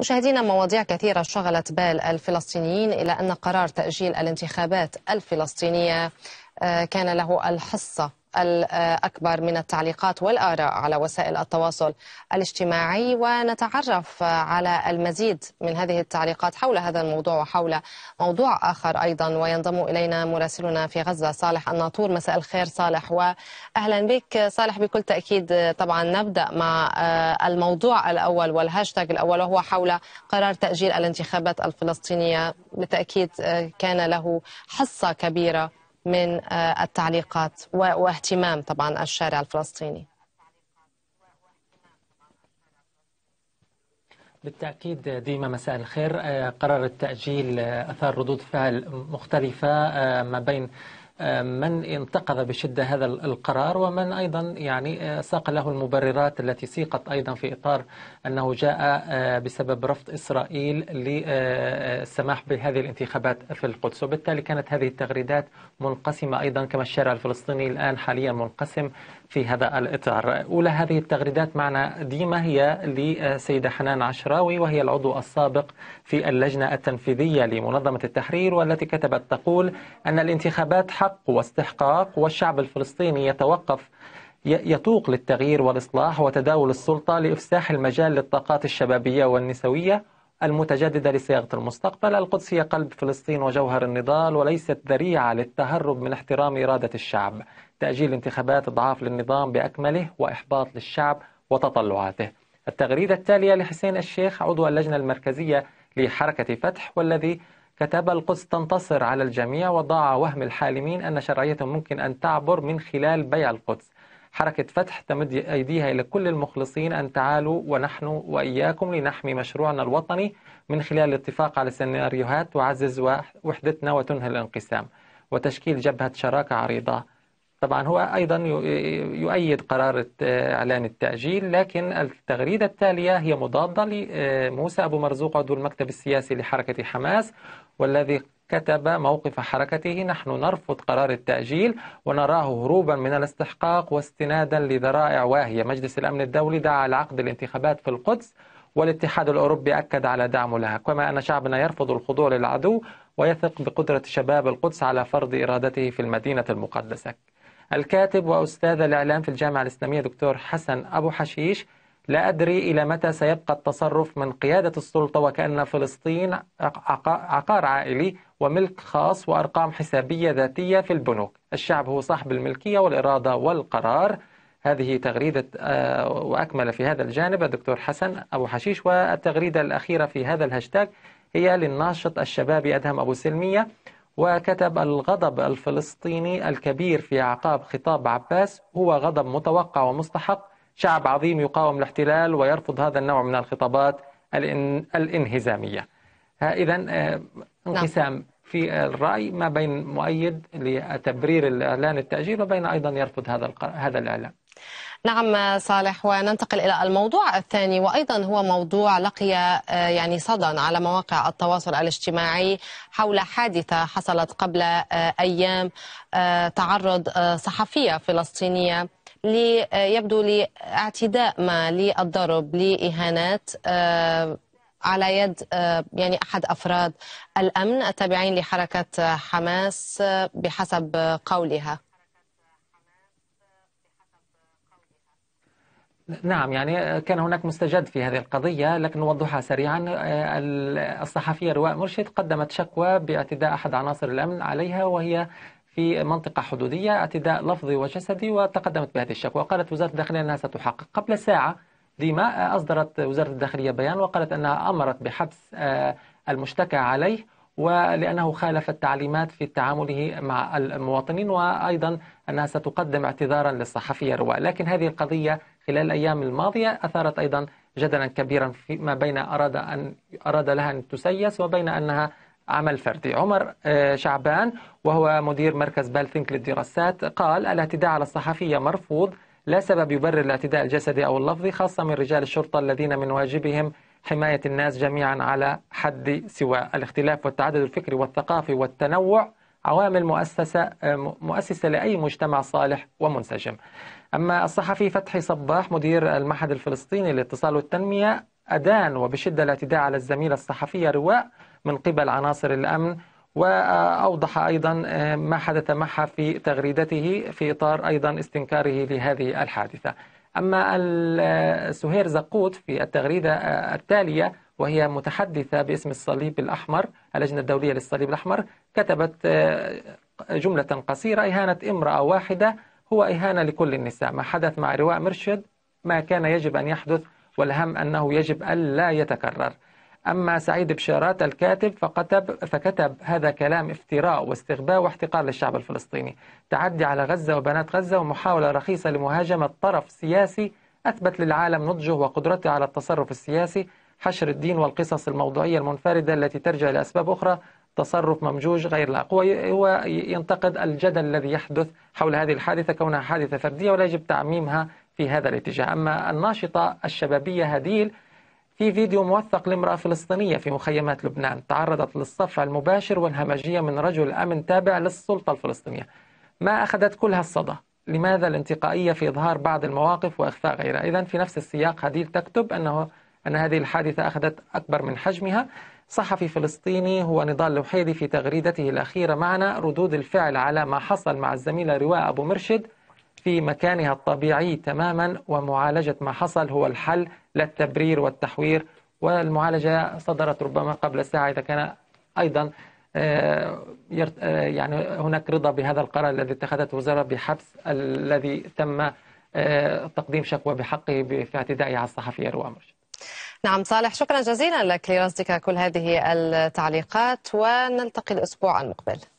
مشاهدينا مواضيع كثيرة شغلت بال الفلسطينيين إلى أن قرار تأجيل الانتخابات الفلسطينية آه، كان له الحصة الأكبر من التعليقات والآراء على وسائل التواصل الاجتماعي ونتعرف على المزيد من هذه التعليقات حول هذا الموضوع وحول موضوع آخر أيضا وينضم إلينا مراسلنا في غزة صالح الناطور مساء الخير صالح وأهلا بك صالح بكل تأكيد طبعا نبدأ مع آه، الموضوع الأول والهاشتاج الأول وهو حول قرار تأجيل الانتخابات الفلسطينية بالتأكيد آه، كان له حصة كبيرة من آه، التعليقات واهتمام طبعا الشارع الفلسطيني بالتأكيد ديما مساء الخير آه، قرار التأجيل آه، أثار ردود فعل مختلفة ما بين من انتقد بشدة هذا القرار ومن أيضا يعني آه، ساق له المبررات التي سيقت أيضا في إطار أنه جاء آه، بسبب رفض إسرائيل للسماح آه، بهذه الانتخابات في القدس وبالتالي كانت هذه التغريدات منقسمة أيضا كما الشارع الفلسطيني الآن حاليا منقسم في هذا الإطار أولى هذه التغريدات معنا ديما هي لسيدة حنان عشراوي وهي العضو السابق في اللجنة التنفيذية لمنظمة التحرير والتي كتبت تقول أن الانتخابات حق حق واستحقاق والشعب الفلسطيني يتوقف يتوق للتغيير والإصلاح وتداول السلطة لإفساح المجال للطاقات الشبابية والنسوية المتجددة لصياغة المستقبل القدس هي قلب فلسطين وجوهر النضال وليست ذريعة للتهرب من احترام إرادة الشعب تأجيل انتخابات إضعاف للنظام بأكمله وإحباط للشعب وتطلعاته التغريدة التالية لحسين الشيخ عضو اللجنة المركزية لحركة فتح والذي كتب القدس تنتصر على الجميع وضاع وهم الحالمين أن شرعيتهم ممكن أن تعبر من خلال بيع القدس حركة فتح تمد أيديها إلى كل المخلصين أن تعالوا ونحن وإياكم لنحمي مشروعنا الوطني من خلال الاتفاق على سيناريوهات تعزز وحدتنا وتنهي الانقسام وتشكيل جبهة شراكة عريضة طبعا هو أيضا يؤيد قرار إعلان التأجيل لكن التغريدة التالية هي مضادة لموسى آه، أبو مرزوق عضو المكتب السياسي لحركة حماس والذي كتب موقف حركته نحن نرفض قرار التأجيل ونراه هروبا من الاستحقاق واستنادا لذرائع واهية مجلس الأمن الدولي دعا لعقد الانتخابات في القدس والاتحاد الأوروبي أكد على دعمه لها كما أن شعبنا يرفض الخضوع للعدو ويثق بقدرة شباب القدس على فرض إرادته في المدينة المقدسة الكاتب وأستاذ الإعلام في الجامعة الإسلامية دكتور حسن أبو حشيش لا أدري إلى متى سيبقى التصرف من قيادة السلطة وكأن فلسطين عقار عائلي وملك خاص وأرقام حسابية ذاتية في البنوك الشعب هو صاحب الملكية والإرادة والقرار هذه تغريدة آه، وأكمل في هذا الجانب الدكتور حسن أبو حشيش والتغريدة الأخيرة في هذا الهاشتاج هي للناشط الشبابي أدهم أبو سلمية وكتب الغضب الفلسطيني الكبير في اعقاب خطاب عباس هو غضب متوقع ومستحق شعب عظيم يقاوم الاحتلال ويرفض هذا النوع من الخطابات الانهزاميه اذا آه، نعم. انقسام في الراي ما بين مؤيد لتبرير الاعلان التاجيل وبين ايضا يرفض هذا هذا الاعلان نعم صالح وننتقل إلى الموضوع الثاني وأيضا هو موضوع لقي آه، يعني صدى على مواقع التواصل الاجتماعي حول حادثة حصلت قبل آه، أيام آه، تعرض صحفية فلسطينية يبدو لاعتداء ما للضرب لإهانات على يد يعني احد افراد الامن التابعين لحركه حماس بحسب قولها نعم يعني كان هناك مستجد في هذه القضية لكن نوضحها سريعا آه، الصحفية رواء مرشد قدمت شكوى باعتداء أحد عناصر الأمن عليها وهي في منطقة حدودية اعتداء لفظي وجسدي وتقدمت بهذه الشكوى قالت وزارة الداخلية أنها ستحقق قبل ساعة ديما آه، أصدرت وزارة الداخلية بيان وقالت أنها أمرت بحبس آه، المشتكى عليه ولأنه خالف التعليمات في تعامله مع المواطنين وأيضا أنها ستقدم اعتذارا للصحفية رواء لكن هذه القضية خلال الأيام الماضية أثارت أيضا جدلا كبيرا فيما بين أراد, أن أراد لها أن تسيس وبين أنها عمل فردي عمر آه، شعبان وهو مدير مركز بالثينك للدراسات قال الاعتداء على الصحفية مرفوض لا سبب يبرر الاعتداء الجسدي أو اللفظي خاصة من رجال الشرطة الذين من واجبهم حماية الناس جميعا على حد سواء الاختلاف والتعدد الفكري والثقافي والتنوع عوامل مؤسسة مؤسسة لأي مجتمع صالح ومنسجم أما الصحفي فتحي صباح مدير المعهد الفلسطيني للاتصال والتنمية أدان وبشدة الاعتداء على الزميلة الصحفية رواء من قبل عناصر الأمن وأوضح أيضا ما حدث معها في تغريدته في إطار أيضا استنكاره لهذه الحادثة أما سهير زقوط في التغريدة التالية وهي متحدثة باسم الصليب الأحمر اللجنة الدولية للصليب الأحمر كتبت آه، جملة قصيرة إهانة امرأة واحدة هو إهانة لكل النساء ما حدث مع رواء مرشد ما كان يجب أن يحدث والهم أنه يجب ألا يتكرر أما سعيد بشارات الكاتب فكتب, فكتب هذا كلام افتراء واستغباء واحتقار للشعب الفلسطيني تعدي على غزة وبنات غزة ومحاولة رخيصة لمهاجمة طرف سياسي أثبت للعالم نضجه وقدرته على التصرف السياسي حشر الدين والقصص الموضوعية المنفردة التي ترجع لأسباب أخرى تصرف ممجوج غير لائق هو ينتقد الجدل الذي يحدث حول هذه الحادثة كونها حادثة فردية ولا يجب تعميمها في هذا الاتجاه أما الناشطة الشبابية هديل في فيديو موثق لامرأة فلسطينية في مخيمات لبنان تعرضت للصفع المباشر والهمجية من رجل أمن تابع للسلطة الفلسطينية ما أخذت كل هالصدى لماذا الانتقائية في إظهار بعض المواقف وإخفاء غيرها إذا في نفس السياق هديل تكتب أنه أن هذه الحادثة أخذت أكبر من حجمها صحفي فلسطيني هو نضال لوحيدي في تغريدته الأخيرة معنا ردود الفعل على ما حصل مع الزميلة رواء أبو مرشد في مكانها الطبيعي تماما ومعالجة ما حصل هو الحل لا التبرير والتحوير والمعالجة صدرت ربما قبل ساعة إذا كان أيضا آه، آه، يعني هناك رضا بهذا القرار الذي اتخذته الوزارة بحبس الذي تم آه، تقديم شكوى بحقه في اعتدائه على الصحفية روى مرشد نعم صالح شكرا جزيلا لك لرصدك كل هذه التعليقات ونلتقي الأسبوع المقبل